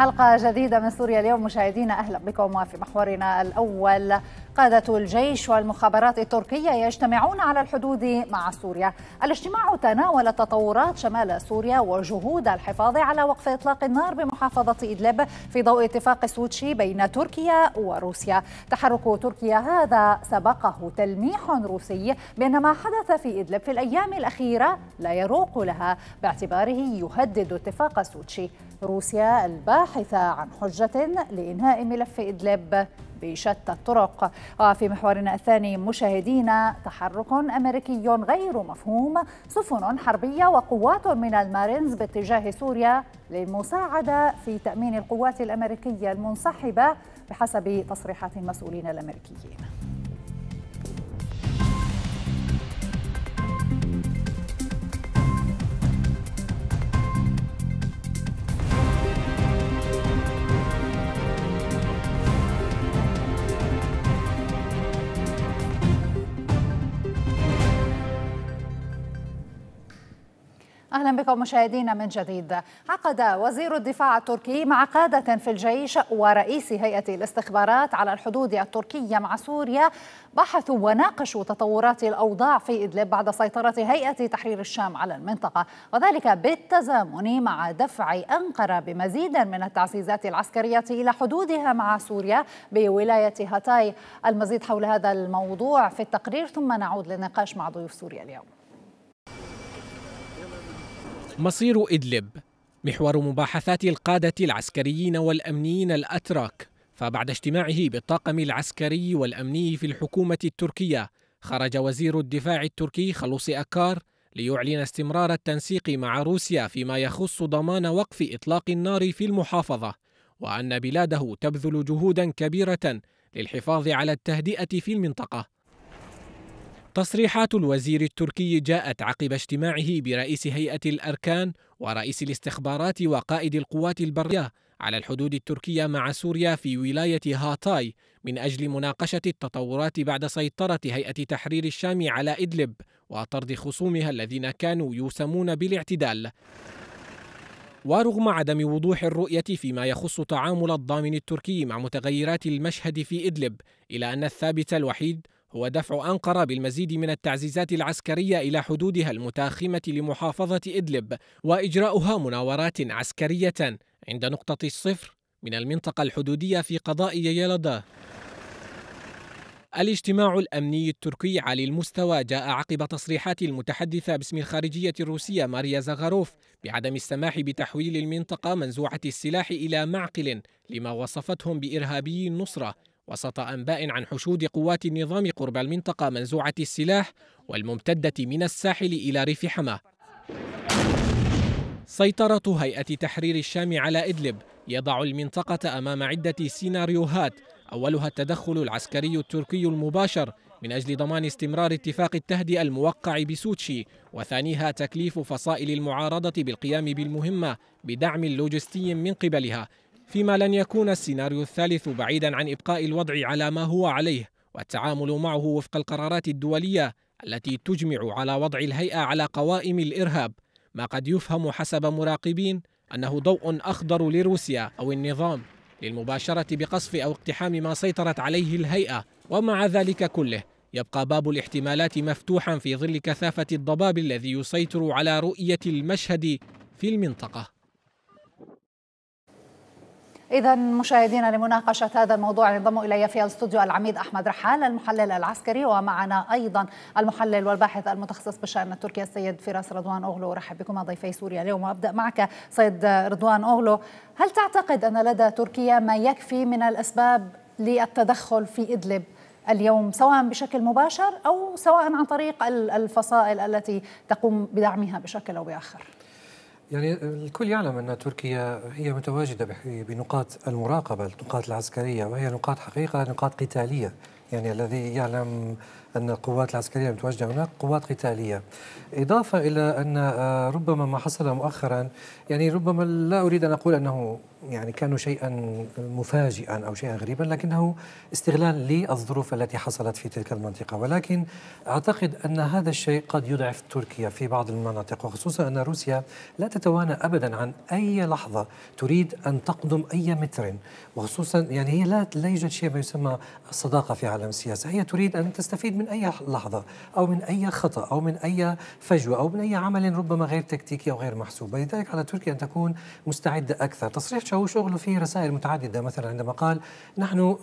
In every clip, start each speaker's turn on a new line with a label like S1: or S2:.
S1: حلقة جديدة من سوريا اليوم مشاهدينا أهلا بكم وفي محورنا الأول قادة الجيش والمخابرات التركية يجتمعون على الحدود مع سوريا الاجتماع تناول تطورات شمال سوريا وجهود الحفاظ على وقف إطلاق النار بمحافظة إدلب في ضوء اتفاق سوتشي بين تركيا وروسيا تحرك تركيا هذا سبقه تلميح روسي بأن ما حدث في إدلب في الأيام الأخيرة لا يروق لها باعتباره يهدد اتفاق سوتشي روسيا الباحثة عن حجة لإنهاء ملف إدلب بشتى الطرق وفي محورنا الثاني مشاهدينا تحرك أمريكي غير مفهوم سفن حربية وقوات من المارينز باتجاه سوريا للمساعدة في تأمين القوات الأمريكية المنسحبة بحسب تصريحات المسؤولين الأمريكيين أهلا بكم مشاهدينا من جديد عقد وزير الدفاع التركي مع قادة في الجيش ورئيس هيئة الاستخبارات على الحدود التركية مع سوريا بحثوا وناقشوا تطورات الأوضاع في إدلب بعد سيطرة هيئة تحرير الشام على المنطقة وذلك بالتزامن مع دفع أنقرة بمزيد من التعزيزات العسكرية إلى حدودها مع سوريا بولاية هاتاي المزيد حول هذا الموضوع في التقرير ثم نعود للنقاش مع ضيوف سوريا اليوم
S2: مصير إدلب محور مباحثات القادة العسكريين والأمنيين الأتراك فبعد اجتماعه بالطاقم العسكري والأمني في الحكومة التركية خرج وزير الدفاع التركي خلوص أكار ليعلن استمرار التنسيق مع روسيا فيما يخص ضمان وقف إطلاق النار في المحافظة وأن بلاده تبذل جهودا كبيرة للحفاظ على التهدئة في المنطقة تصريحات الوزير التركي جاءت عقب اجتماعه برئيس هيئة الأركان ورئيس الاستخبارات وقائد القوات البرية على الحدود التركية مع سوريا في ولاية هاتاي من أجل مناقشة التطورات بعد سيطرة هيئة تحرير الشام على إدلب وطرد خصومها الذين كانوا يوسمون بالاعتدال ورغم عدم وضوح الرؤية فيما يخص تعامل الضامن التركي مع متغيرات المشهد في إدلب إلا أن الثابت الوحيد هو دفع أنقرة بالمزيد من التعزيزات العسكرية إلى حدودها المتاخمة لمحافظة إدلب وإجراؤها مناورات عسكرية عند نقطة الصفر من المنطقة الحدودية في قضاء ييلدا الاجتماع الأمني التركي عالي المستوى جاء عقب تصريحات المتحدثة باسم الخارجية الروسية ماريا زغاروف بعدم السماح بتحويل المنطقة منزوعة السلاح إلى معقل لما وصفتهم بإرهابي النصرة وسط أنباء عن حشود قوات النظام قرب المنطقة منزوعة السلاح والممتدة من الساحل إلى ريف حماه سيطرة هيئة تحرير الشام على إدلب يضع المنطقة أمام عدة سيناريوهات أولها التدخل العسكري التركي المباشر من أجل ضمان استمرار اتفاق التهدئة الموقع بسوتشي وثانيها تكليف فصائل المعارضة بالقيام بالمهمة بدعم لوجستي من قبلها فيما لن يكون السيناريو الثالث بعيدا عن إبقاء الوضع على ما هو عليه والتعامل معه وفق القرارات الدولية التي تجمع على وضع الهيئة على قوائم الإرهاب ما قد يفهم حسب مراقبين أنه ضوء أخضر لروسيا أو النظام للمباشرة بقصف أو اقتحام ما سيطرت عليه الهيئة ومع ذلك كله يبقى باب الاحتمالات مفتوحا في ظل كثافة الضباب الذي يسيطر على رؤية المشهد في المنطقة
S1: إذا مشاهدينا لمناقشة هذا الموضوع ينضم إلي في الاستوديو العميد أحمد رحال المحلل العسكري ومعنا أيضا المحلل والباحث المتخصص بالشأن التركي السيد فراس رضوان أوغلو أرحب بكم ضيفي سوريا اليوم وأبدأ معك سيد رضوان أوغلو هل تعتقد أن لدى تركيا ما يكفي من الأسباب للتدخل في إدلب اليوم سواء بشكل مباشر أو سواء عن طريق الفصائل التي تقوم بدعمها بشكل أو بآخر؟
S3: يعني الكل يعلم أن تركيا هي متواجدة بنقاط المراقبة النقاط العسكرية وهي نقاط حقيقة نقاط قتالية يعني الذي يعلم أن القوات العسكرية المتواجدة هناك قوات قتالية إضافة إلى أن آه، ربما ما حصل مؤخرا يعني ربما لا أريد أن أقول أنه يعني كانوا شيئا مفاجئا او شيئا غريبا لكنه استغلال للظروف التي حصلت في تلك المنطقه ولكن اعتقد ان هذا الشيء قد يضعف تركيا في بعض المناطق وخصوصا ان روسيا لا تتوانى ابدا عن اي لحظه تريد ان تقدم اي متر وخصوصا يعني هي لا لا يوجد شيء ما يسمى الصداقه في عالم السياسه هي تريد ان تستفيد من اي لحظه او من اي خطا او من اي فجوه او من اي عمل ربما غير تكتيكي او غير محسوب لذلك على تركيا ان تكون مستعده اكثر تصريح هو شغله فيه رسائل متعددة مثلا عندما قال نحن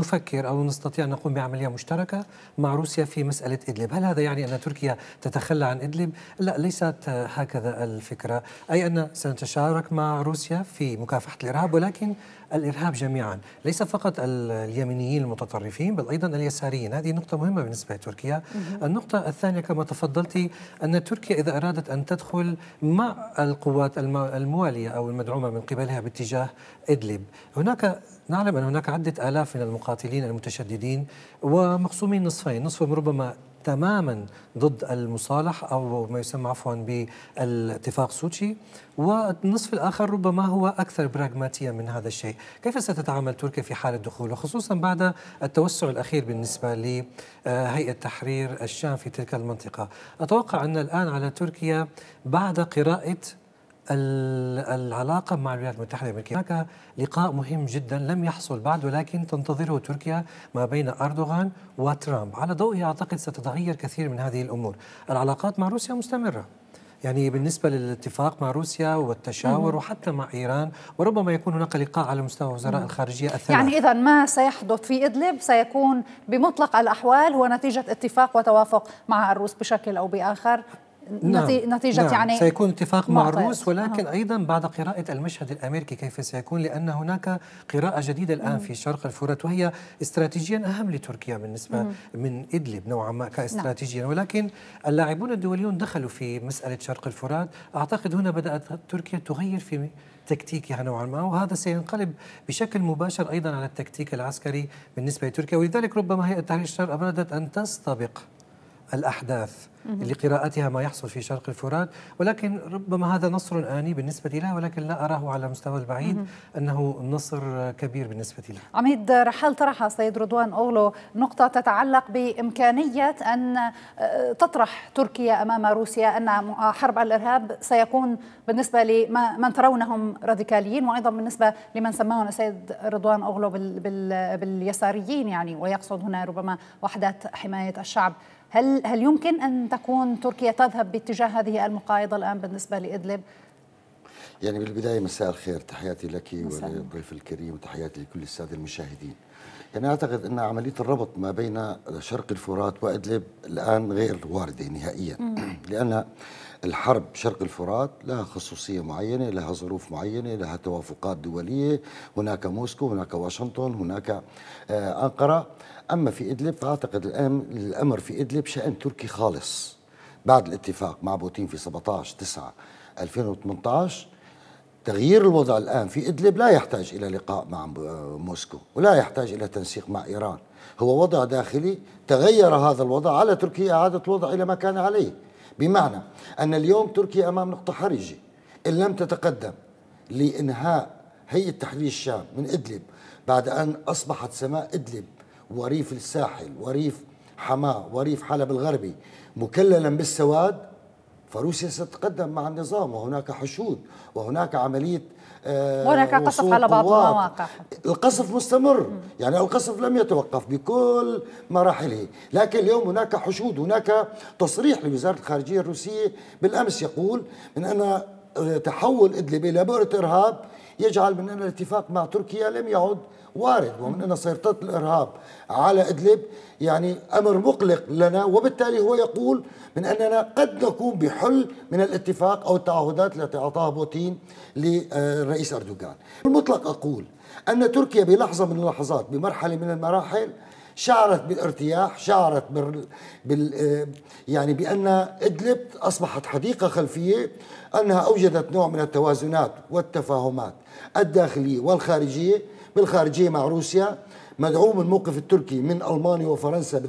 S3: نفكر أو نستطيع أن نقوم بعملية مشتركة مع روسيا في مسألة إدلب هل هذا يعني أن تركيا تتخلى عن إدلب؟ لا ليست هكذا الفكرة أي أن سنتشارك مع روسيا في مكافحة الإرهاب ولكن الارهاب جميعا، ليس فقط اليمينيين المتطرفين بل ايضا اليساريين، هذه نقطة مهمة بالنسبة لتركيا. النقطة الثانية كما تفضلتي ان تركيا اذا ارادت ان تدخل مع القوات الموالية او المدعومة من قبلها باتجاه باتجاه إدلب هناك نعلم أن هناك عدة آلاف من المقاتلين المتشددين ومقسومين نصفين نصفهم ربما تماما ضد المصالح او ما يسمى عفوا بالاتفاق سوتشي والنصف الاخر ربما هو اكثر براغماتيه من هذا الشيء، كيف ستتعامل تركيا في حال الدخول وخصوصا بعد التوسع الاخير بالنسبه لهيئه تحرير الشام في تلك المنطقه، اتوقع ان الان على تركيا بعد قراءه العلاقة مع الولايات المتحدة الأمريكية هناك لقاء مهم جدا لم يحصل بعد ولكن تنتظره تركيا ما بين أردوغان وترامب على ضوئه أعتقد ستتغير كثير من هذه الأمور العلاقات مع روسيا مستمرة يعني بالنسبة للاتفاق مع روسيا والتشاور وحتى مع إيران وربما يكون هناك لقاء على مستوى وزراء الخارجية الثلاث يعني
S1: إذا ما سيحدث في إدلب سيكون بمطلق الأحوال هو نتيجة اتفاق وتوافق مع الروس بشكل أو بآخر نعم. نتيجة نعم. يعني سيكون
S3: اتفاق مع الروس ولكن أه. أيضا بعد قراءة المشهد الأمريكي كيف سيكون لأن هناك قراءة جديدة الآن مم. في شرق الفرات وهي استراتيجيا أهم لتركيا بالنسبة مم. من إدلب نوعا ما كاستراتيجيا نعم. ولكن اللاعبون الدوليون دخلوا في مسألة شرق الفرات أعتقد هنا بدأت تركيا تغير في تكتيكها نوعا ما وهذا سينقلب بشكل مباشر ايضا على التكتيك العسكري بالنسبه لتركيا ولذلك ربما هيئه تحرير الشرق ارادت ان تستبق الاحداث لقراءتها ما يحصل في شرق الفرات ولكن ربما هذا نصر آني بالنسبة لها ولكن لا أراه على المستوى البعيد أنه نصر كبير بالنسبة لها
S1: عميد رحال طرح السيد رضوان أغلو نقطة تتعلق بإمكانية أن آه، تطرح تركيا أمام روسيا أن حرب الإرهاب سيكون بالنسبة لمن ترونهم راديكاليين وأيضا بالنسبة لمن سماهم السيد رضوان أغلو بال بال باليساريين يعني ويقصد هنا ربما وحدات حماية الشعب هل هل يمكن أن تكون تركيا تذهب باتجاه هذه المقايضة الآن بالنسبة لإدلب
S4: يعني بالبداية مساء الخير تحياتي لك وللضيف الكريم وتحياتي لكل السادة المشاهدين يعني أعتقد أن عملية الربط ما بين شرق الفرات وإدلب الآن غير واردة نهائيا لأن الحرب شرق الفرات لها خصوصية معينة لها ظروف معينة لها توافقات دولية هناك موسكو هناك واشنطن هناك آه، أنقرة أما في إدلب فأعتقد الأمر في إدلب شأن تركي خالص بعد الاتفاق مع بوتين في 17 9 2018 تغيير الوضع الآن في إدلب لا يحتاج إلى لقاء مع آه، موسكو ولا يحتاج إلى تنسيق مع إيران هو وضع داخلي تغير هذا الوضع على تركيا إعادة الوضع إلى ما كان عليه بمعنى أن اليوم تركيا أمام نقطة حرجة إن لم تتقدم لإنهاء هي تحرير الشام من إدلب بعد أن أصبحت سماء إدلب وريف الساحل وريف حماه وريف حلب الغربي مكللا بالسواد فروسيا ستتقدم مع النظام وهناك حشود وهناك عملية آه، هناك قصف على بعض المواقع القصف مستمر يعني القصف لم يتوقف بكل مراحله لكن اليوم هناك حشود هناك تصريح لوزارة الخارجية الروسية بالأمس يقول من أن آه، تحول إدلب إلى بؤرة إرهاب يجعل من أن الاتفاق مع تركيا لم يعد وارد ومن أن سيطرة الإرهاب على إدلب يعني أمر مقلق لنا وبالتالي هو يقول من أننا قد نكون بحل من الاتفاق أو التعهدات التي أعطاها بوتين للرئيس أردوغان بالمطلق أقول أن تركيا بلحظة من اللحظات بمرحلة من المراحل شعرت بالارتياح شعرت بال, بال... يعني بان ادلب اصبحت حديقه خلفيه انها اوجدت نوع من التوازنات والتفاهمات الداخليه والخارجيه بالخارجيه مع روسيا مدعوم الموقف التركي من المانيا وفرنسا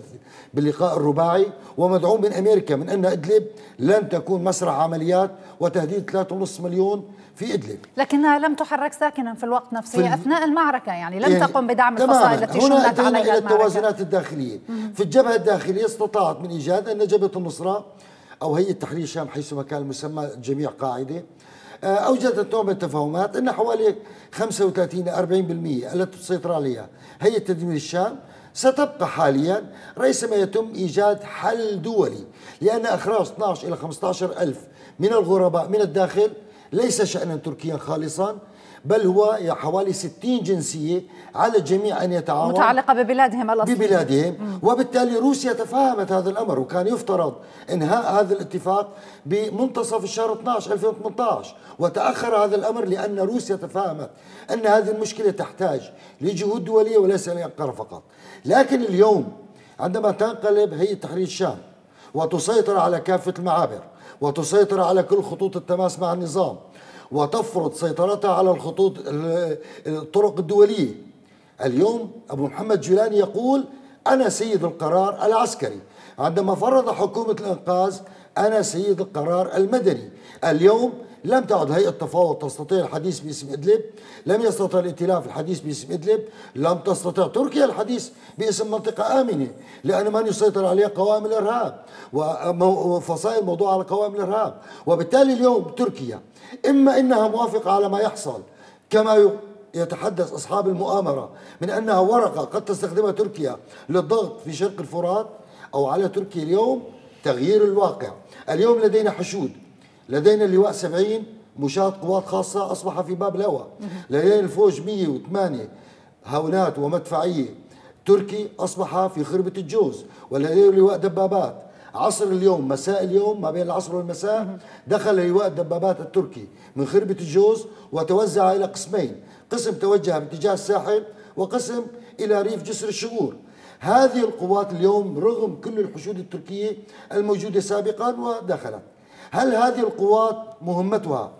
S4: باللقاء الرباعي ومدعوم من امريكا من ان ادلب لن تكون مسرح عمليات وتهديد 3.5 مليون في ادلب
S1: لكنها لم تحرك ساكنا في الوقت نفسه في اثناء المعركه يعني لم يعني تقم بدعم الفصائل التي شنت عليها الى التوازنات
S4: الداخليه في الجبهه الداخليه استطاعت من ايجاد ان جبهه النصره او هيئه تحرير حيث ما كان المسمى الجميع قاعده آه، اوجدت نوع من التفاهمات ان حوالي 35 40% التي تسيطر عليها هيئه تدمير الشام ستبقى حاليا رئيس ما يتم إيجاد حل دولي لأن إخراج 12 إلى 15 ألف من الغرباء من الداخل ليس شأنا تركيا خالصا بل هو حوالي 60 جنسية على الجميع أن يتعاون متعلقة
S1: ببلادهم الأصلية ببلادهم
S4: وبالتالي روسيا تفاهمت هذا الأمر وكان يفترض إنهاء هذا الاتفاق بمنتصف الشهر 12 2018 وتأخر هذا الأمر لأن روسيا تفاهمت أن هذه المشكلة تحتاج لجهود دولية وليس لأنقرة فقط لكن اليوم عندما تنقلب هي تحرير الشام وتسيطر على كافة المعابر وتسيطر على كل خطوط التماس مع النظام وتفرض سيطرتها على الخطوط الطرق الدولية اليوم أبو محمد جولاني يقول أنا سيد القرار العسكري عندما فرض حكومة الإنقاذ أنا سيد القرار المدني اليوم لم تعد هيئة التفاوض تستطيع الحديث باسم إدلب لم يستطع الائتلاف الحديث باسم إدلب لم تستطع تركيا الحديث باسم منطقة آمنة لأن من يسيطر عليها قوائم الإرهاب وفصائل موضوع على قوائم الإرهاب وبالتالي اليوم تركيا إما إنها موافقة على ما يحصل كما يتحدث أصحاب المؤامرة من أنها ورقة قد تستخدمها تركيا للضغط في شرق الفرات أو على تركيا اليوم تغيير الواقع اليوم لدينا حشود لدينا اللواء 70 مشاة قوات خاصة أصبح في باب الهوى لدينا الفوج 108 هاونات ومدفعية تركي أصبح في خربة الجوز ولدينا لواء دبابات عصر اليوم مساء اليوم ما بين العصر والمساء دخل لواء الدبابات التركي من خربة الجوز وتوزع إلى قسمين قسم توجه باتجاه الساحل وقسم إلى ريف جسر الشغور هذه القوات اليوم رغم كل الحشود التركية الموجودة سابقا ودخلت هل هذه القوات مهمتها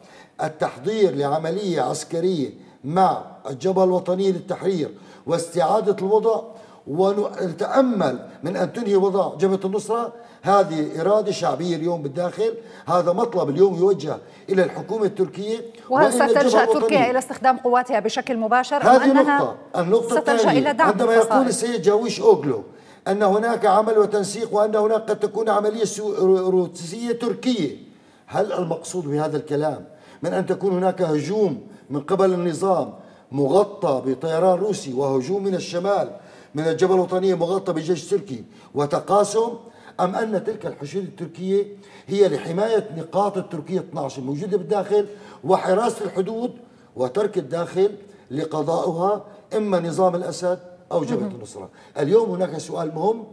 S4: التحضير لعملية عسكرية مع الجبهة الوطنية للتحرير واستعادة الوضع ونتأمل من أن تنهي وضع جبهة النصرة هذه إرادة شعبية اليوم بالداخل هذا مطلب اليوم يوجه إلى الحكومة التركية وهل ستلجأ تركيا
S1: إلى استخدام قواتها بشكل مباشر هذه نقطة النقطة الثانية عندما يقول
S4: السيد جاويش أوغلو أن هناك عمل وتنسيق وأن هناك قد تكون عملية روسية تركية هل المقصود بهذا الكلام من أن تكون هناك هجوم من قبل النظام مغطى بطيران روسي وهجوم من الشمال من الجبهة الوطنية مغطى بجيش تركي وتقاسم أم أن تلك الحشود التركية هي لحماية نقاط التركية 12 الموجودة بالداخل وحراسة الحدود وترك الداخل لقضائها إما نظام الأسد أو جبهة النصرة اليوم هناك سؤال مهم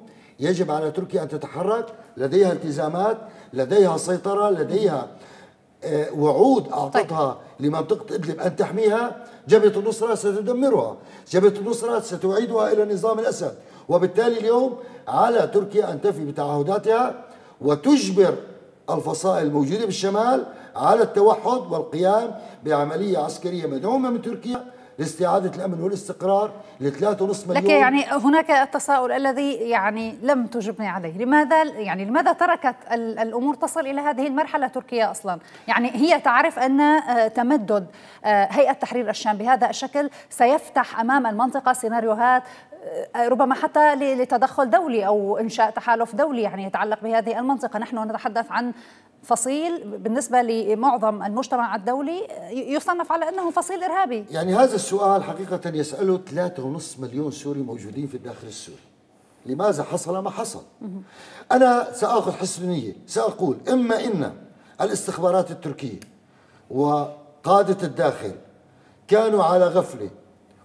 S4: يجب على تركيا أن تتحرك لديها التزامات لديها سيطرة لديها آه، وعود أعطتها طيب. لمنطقة إدلب أن تحميها جبهة النصرة ستدمرها جبهة النصرة ستعيدها إلى نظام الأسد وبالتالي اليوم على تركيا أن تفي بتعهداتها وتجبر الفصائل الموجودة بالشمال على التوحد والقيام بعملية عسكرية مدعومة من تركيا لاستعادة الأمن والاستقرار لثلاثة ونصف مليون لك يعني
S1: هناك التساؤل الذي يعني لم تجبني عليه لماذا يعني لماذا تركت الأمور تصل إلى هذه المرحلة تركيا أصلا يعني هي تعرف أن آه، تمدد آه، هيئة تحرير الشام بهذا الشكل سيفتح أمام المنطقة سيناريوهات آه، ربما حتى لتدخل دولي او انشاء تحالف دولي يعني يتعلق بهذه المنطقه، نحن نتحدث عن فصيل بالنسبة لمعظم المجتمع الدولي يصنف على أنه فصيل إرهابي يعني
S4: هذا السؤال حقيقة يسأله 3.5 مليون سوري موجودين في الداخل السوري لماذا حصل ما حصل أنا سأخذ حسن نية سأقول إما إن الاستخبارات التركية وقادة الداخل كانوا على غفلة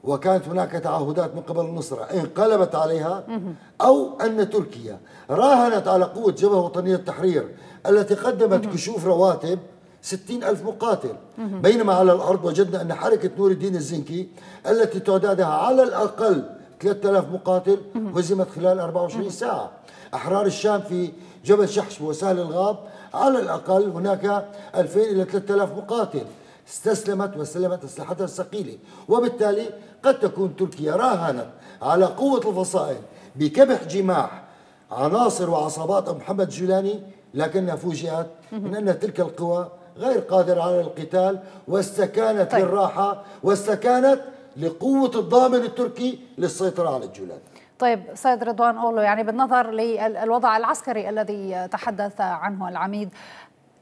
S4: وكانت هناك تعهدات من قبل النصرة انقلبت عليها أو أن تركيا راهنت على قوة جبهة وطنية التحرير التي قدمت كشوف رواتب 60 ألف مقاتل بينما على الأرض وجدنا أن حركة نور الدين الزنكي التي تعدادها على الأقل 3000 مقاتل هزمت خلال 24 ساعة أحرار الشام في جبل شحش وسهل الغاب على الأقل هناك 2000 إلى 3000 مقاتل استسلمت واستلمت أسلحتها الثقيلة وبالتالي قد تكون تركيا راهنت على قوة الفصائل بكبح جماح عناصر وعصابات محمد جولاني لكنها فوجئت من أن تلك القوى غير قادرة على القتال واستكانت طيب. للراحة واستكانت لقوة الضامن التركي للسيطرة على الجولان
S1: طيب سيد رضوان أولو يعني بالنظر للوضع العسكري الذي تحدث عنه العميد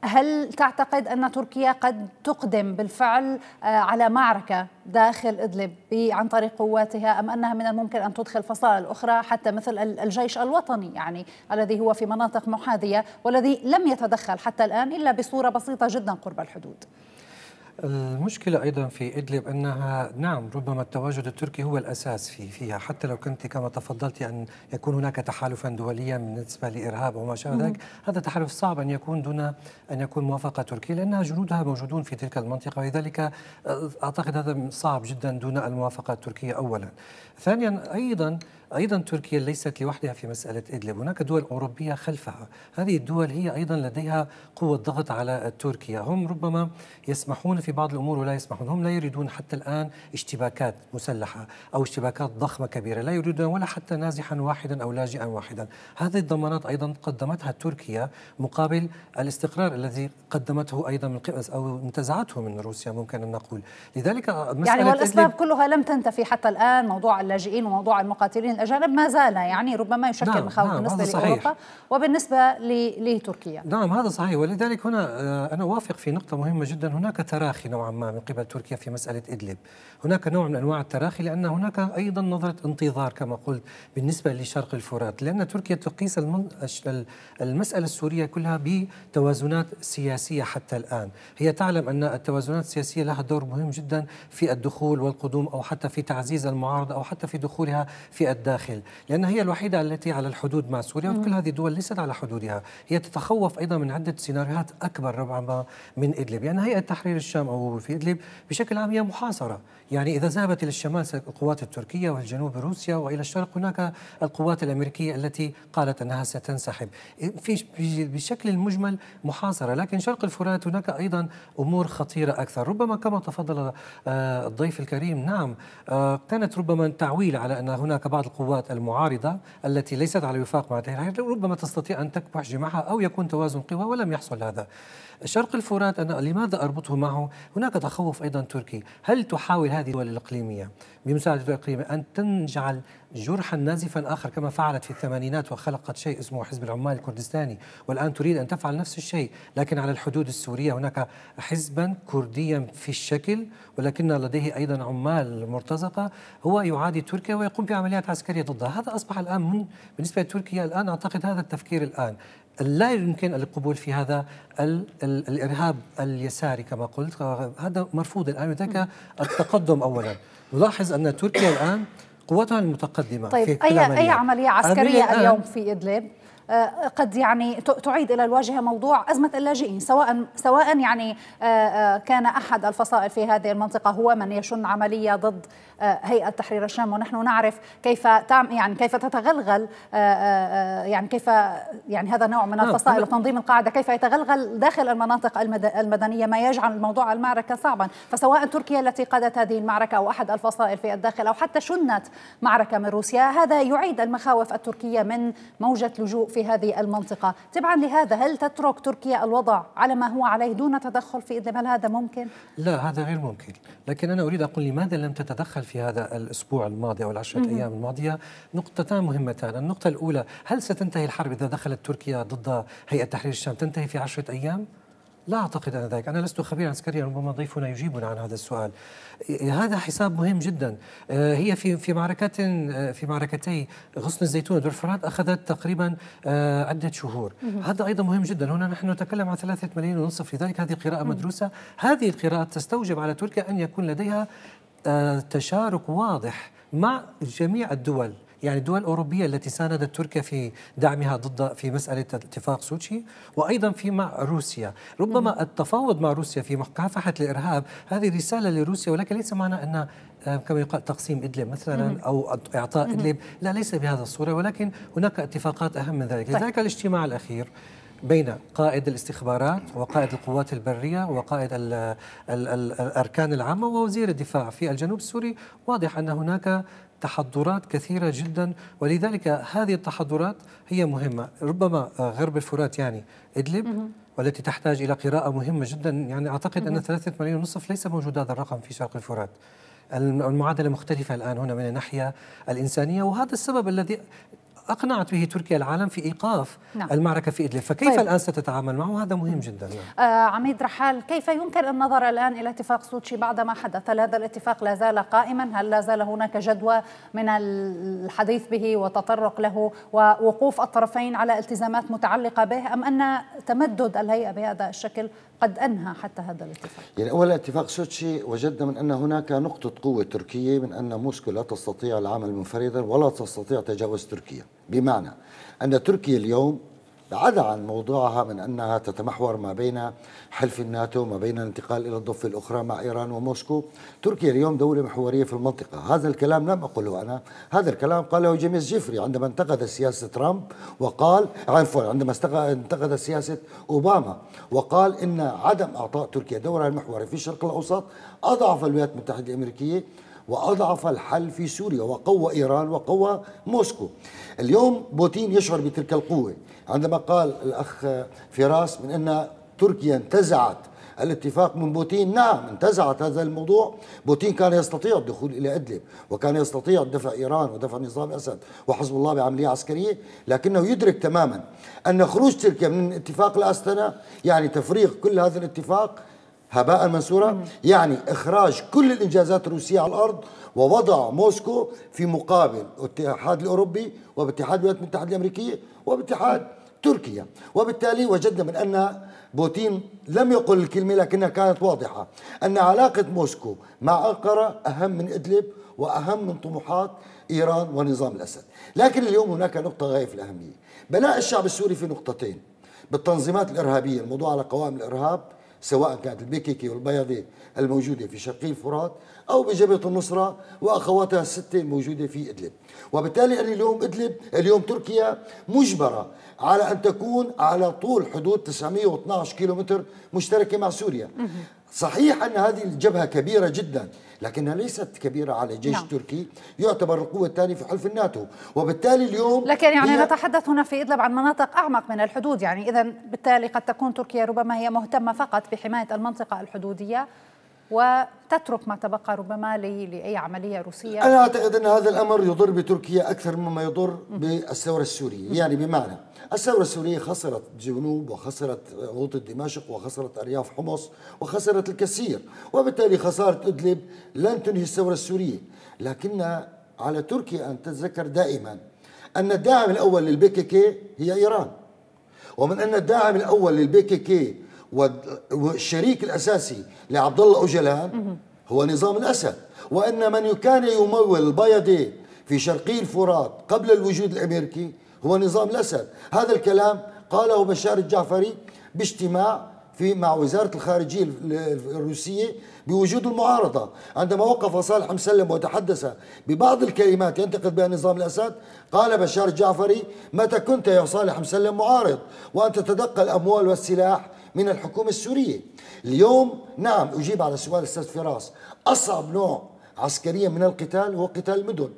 S1: هل تعتقد أن تركيا قد تقدم بالفعل آه، على معركة داخل إدلب عن طريق قواتها أم أنها من الممكن أن تدخل فصائل أخرى حتى مثل الجيش الوطني يعني الذي هو في مناطق محاذية والذي لم يتدخل حتى الآن إلا بصورة بسيطة جدا قرب
S3: الحدود المشكلة أيضا في إدلب أنها نعم ربما التواجد التركي هو الأساس في فيها حتى لو كنت كما تفضلت أن يكون هناك تحالفا دوليا بالنسبة لإرهاب وما شابه ذلك هذا تحالف صعب أن يكون دون أن يكون موافقة تركية لأنها جنودها موجودون في تلك المنطقة ولذلك أعتقد هذا صعب جدا دون الموافقة التركية أولا ثانيا أيضا أيضا تركيا ليست لوحدها في مسألة إدلب هناك دول أوروبية خلفها هذه الدول هي أيضا لديها قوة ضغط على تركيا هم ربما يسمحون في بعض الأمور ولا يسمحون هم لا يريدون حتى الآن اشتباكات مسلحة أو اشتباكات ضخمة كبيرة لا يريدون ولا حتى نازحا واحدا أو لاجئا واحدا هذه الضمانات أيضا قدمتها تركيا مقابل الاستقرار الذي قدمته أيضا من قبل أو انتزعته من روسيا ممكن أن نقول لذلك يعني والأسباب
S1: كلها لم تنتفي حتى الآن موضوع اللاجئين وموضوع المقاتلين الأجانب ما زال يعني ربما يشكل نعم مخاوف نعم بالنسبة لأوروبا صحيح. وبالنسبة لتركيا
S3: نعم هذا صحيح ولذلك هنا آه، أنا أوافق في نقطة مهمة جدا هناك تراخي نوعا ما من قبل تركيا في مسألة إدلب هناك نوع من أنواع التراخي لأن هناك أيضا نظرة انتظار كما قلت بالنسبة لشرق الفرات لأن تركيا تقيس المسألة السورية كلها بتوازنات سياسية حتى الآن هي تعلم أن التوازنات السياسية لها دور مهم جدا في الدخول والقدوم أو حتى في تعزيز المعارضة أو حتى في دخولها في الداخل لأن هي الوحيدة التي على الحدود مع سوريا وكل هذه الدول ليست على حدودها هي تتخوف أيضا من عدة سيناريوهات أكبر ربما من إدلب يعني هيئة تحرير الشام أو في إدلب بشكل عام هي محاصرة يعني إذا ذهبت إلى الشمال القوات التركية والجنوب روسيا وإلى الشرق هناك القوات الأمريكية التي قالت أنها ستنسحب في بشكل المجمل محاصرة لكن شرق الفرات هناك أيضا أمور خطيرة أكثر ربما كما تفضل آه، الضيف الكريم نعم آه، كانت ربما تعويل على أن هناك بعض القوات المعارضة التي ليست على وفاق مع تهران ربما تستطيع أن تكبح جماعها أو يكون توازن قوى ولم يحصل هذا شرق الفرات أنا لماذا أربطه معه هناك تخوف أيضا تركي هل تحاول هذه الدول الإقليمية بمساعدة الإقليمية أن تنجعل جرحا نازفا آخر كما فعلت في الثمانينات وخلقت شيء اسمه حزب العمال الكردستاني والآن تريد أن تفعل نفس الشيء لكن على الحدود السورية هناك حزبا كرديا في الشكل ولكن لديه أيضا عمال مرتزقة هو يعادي تركيا ويقوم بعمليات عسكرية ضدها هذا أصبح الآن من بالنسبة لتركيا الآن أعتقد هذا التفكير الآن لا يمكن القبول في هذا الـ الـ الارهاب اليساري كما قلت هذا مرفوض الان هناك التقدم اولا نلاحظ ان تركيا الان قواتها المتقدمة طيب في أي, أي عملية عسكرية اليوم
S1: في إدلب؟ آه، قد يعني تعيد الى الواجهه موضوع ازمه اللاجئين سواء سواء يعني آه، آه، كان احد الفصائل في هذه المنطقه هو من يشن عمليه ضد هيئه تحرير الشام ونحن نعرف كيف تعم يعني كيف تتغلغل يعني كيف يعني هذا نوع من نعم، الفصائل وتنظيم القاعده كيف يتغلغل داخل المناطق المدنيه ما يجعل موضوع المعركه صعبا فسواء تركيا التي قادت هذه المعركه او احد الفصائل في الداخل او حتى شنت معركه من روسيا هذا يعيد المخاوف التركيه من موجه لجوء في هذه المنطقة تبعا لهذا هل تترك تركيا الوضع على ما هو عليه دون تدخل في إدلب هل هذا ممكن؟
S3: لا هذا غير ممكن لكن أنا أريد أقول لماذا لم تتدخل في هذا الأسبوع الماضي أو العشرة أيام الماضية نقطتان مهمتان النقطة الأولى هل ستنتهي الحرب إذا دخلت تركيا ضد هيئة تحرير الشام تنتهي في عشرة أيام؟ لا أعتقد أن ذلك أنا لست خبيرا عسكريا ربما ضيفنا يجيبنا عن هذا السؤال إيه، هذا حساب مهم جدا إيه، هي في في معركة إيه، في معركتي غصن الزيتون والفرات أخذت تقريبا عدة شهور هذا أيضا مهم جدا هنا نحن نتكلم عن ثلاثة ملايين ونصف لذلك هذه قراءة مدروسة هذه القراءة تستوجب على تركيا أن يكون لديها تشارك واضح مع جميع الدول يعني الدول الأوروبية التي ساندت تركيا في دعمها ضد في مسألة اتفاق سوتشي وأيضا في مع روسيا ربما التفاوض مع روسيا في مكافحة الإرهاب هذه رسالة لروسيا ولكن ليس معنى أن آه، كما يقال تقسيم ادلب مثلا او اعطاء ادلب لا ليس بهذا الصوره ولكن هناك اتفاقات اهم من ذلك طيب. لذلك الاجتماع الاخير بين قائد الاستخبارات وقائد القوات البرية وقائد الـ الـ الأركان العامة ووزير الدفاع في الجنوب السوري واضح أن هناك تحضرات كثيرة جدا ولذلك هذه التحضرات هي مهمة ربما غرب الفرات يعني إدلب والتي تحتاج إلى قراءة مهمة جدا يعني أعتقد أن ثلاثة ملايين ونصف ليس موجود هذا الرقم في شرق الفرات المعادله مختلفه الان هنا من الناحيه الانسانيه وهذا السبب الذي أقنعت به تركيا العالم في إيقاف نعم. المعركة في إدلب فكيف طيب. الآن ستتعامل معه هذا مهم جدا يعني.
S1: آه عميد رحال كيف يمكن النظر الآن إلى اتفاق سوتشي بعد ما حدث هل هذا الاتفاق لا زال قائما هل لا زال هناك جدوى من الحديث به وتطرق له ووقوف الطرفين على التزامات متعلقة به أم أن تمدد الهيئة بهذا الشكل قد أنهى حتى هذا الاتفاق
S4: يعني أولا اتفاق سوتشي وجدنا من أن هناك نقطة قوة تركية من أن موسكو لا تستطيع العمل منفردا ولا تستطيع تجاوز تركيا بمعنى أن تركيا اليوم عدا عن موضوعها من أنها تتمحور ما بين حلف الناتو ما بين الانتقال إلى الضفة الأخرى مع إيران وموسكو تركيا اليوم دولة محورية في المنطقة هذا الكلام لم أقله أنا هذا الكلام قاله جيمس جيفري عندما انتقد سياسة ترامب وقال عفوا عندما انتقد سياسة أوباما وقال إن عدم إعطاء تركيا دورها المحوري في الشرق الأوسط أضعف الولايات المتحدة الأمريكية وأضعف الحل في سوريا وقوى إيران وقوى موسكو اليوم بوتين يشعر بتلك القوة عندما قال الأخ فراس من أن تركيا انتزعت الاتفاق من بوتين نعم انتزعت هذا الموضوع بوتين كان يستطيع الدخول إلى إدلب وكان يستطيع دفع إيران ودفع نظام أسد وحزب الله بعملية عسكرية لكنه يدرك تماما أن خروج تركيا من اتفاق الأستنا يعني تفريغ كل هذا الاتفاق هباء منصورة يعني إخراج كل الإنجازات الروسية على الأرض ووضع موسكو في مقابل الاتحاد الأوروبي وباتحاد الولايات المتحدة الأمريكية وباتحاد تركيا وبالتالي وجدنا من أن بوتين لم يقل الكلمة لكنها كانت واضحة أن علاقة موسكو مع أنقرة أهم من إدلب وأهم من طموحات إيران ونظام الأسد لكن اليوم هناك نقطة غاية في الأهمية بناء الشعب السوري في نقطتين بالتنظيمات الإرهابية الموضوع على قوائم الإرهاب سواء كانت البكيكي والبياضي الموجودة في شرقي الفرات أو بجبهة النصرة وأخواتها الستة الموجودة في إدلب وبالتالي اليوم إدلب اليوم تركيا مجبرة على أن تكون على طول حدود 912 كيلومتر مشتركة مع سوريا صحيح أن هذه الجبهة كبيرة جداً لكنها ليست كبيرة على جيش نعم. تركي يعتبر القوة الثانية في حلف الناتو وبالتالي اليوم لكن يعني
S1: نتحدث هنا في إدلب عن مناطق أعمق من الحدود يعني إذا بالتالي قد تكون تركيا ربما هي مهتمة فقط بحماية المنطقة الحدودية وتترك ما تبقى ربما لأي عملية روسية أنا أعتقد أن هذا الأمر
S4: يضر بتركيا أكثر مما يضر بالثورة السورية يعني بمعنى الثورة السورية خسرت جنوب وخسرت غوطة دمشق وخسرت أرياف حمص وخسرت الكثير وبالتالي خسارة إدلب لن تنهي الثورة السورية لكن على تركيا أن تتذكر دائما أن الداعم الأول للبي كي هي إيران ومن أن الداعم الأول للبي كي والشريك الاساسي لعبد الله اوجلان هو نظام الاسد وان من كان يمول البيضي في شرقي الفرات قبل الوجود الامريكي هو نظام الاسد هذا الكلام قاله بشار الجعفري باجتماع في مع وزاره الخارجيه الروسيه بوجود المعارضه عندما وقف صالح مسلم وتحدث ببعض الكلمات ينتقد بها نظام الاسد قال بشار الجعفري متى كنت يا صالح مسلم معارض وانت تتدقى الاموال والسلاح من الحكومة السورية اليوم نعم أجيب على سؤال أستاذ فراس أصعب نوع عسكريا من القتال هو قتال المدن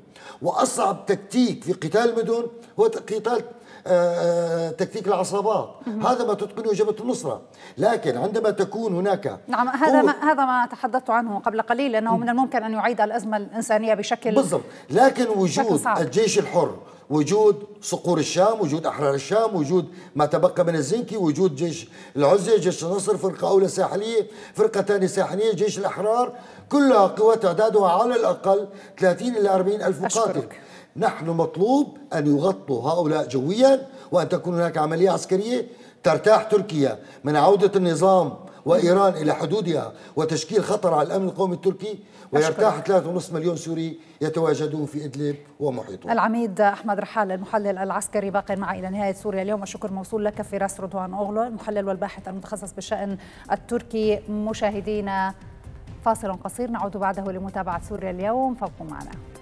S4: وأصعب تكتيك في قتال المدن هو قتال آه، آه، تكتيك العصابات هذا ما تتقنه جبهه النصره لكن عندما تكون هناك
S1: نعم هذا ما هذا ما تحدثت عنه قبل قليل انه من الممكن ان يعيد الازمه الانسانيه بشكل بالضبط
S4: لكن وجود الجيش الحر وجود صقور الشام وجود أحرار الشام وجود ما تبقى من الزنكي وجود جيش العزة جيش النصر فرقة أولى ساحلية فرقة ثانية ساحلية جيش الأحرار كلها قوى تعدادها على الأقل 30 إلى 40 ألف مقاتل أشكرك. نحن مطلوب أن يغطوا هؤلاء جويا وأن تكون هناك عملية عسكرية ترتاح تركيا من عودة النظام وإيران إلى حدودها وتشكيل خطر على الأمن القومي التركي ويرتاح 3.5 مليون سوري يتواجدون في إدلب ومحيطه
S1: العميد أحمد رحال المحلل العسكري باقي معي إلى نهاية سوريا اليوم الشكر موصول لك فراس رضوان أغلو المحلل والباحث المتخصص بالشأن التركي مشاهدينا فاصل قصير نعود بعده لمتابعة سوريا اليوم فابقوا معنا